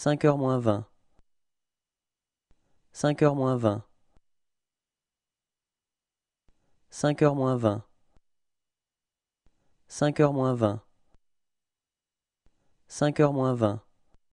5 heures moins 20. 5 heures moins 20. 5 heures moins 20. 5 heures moins 20. 5 heures moins 20.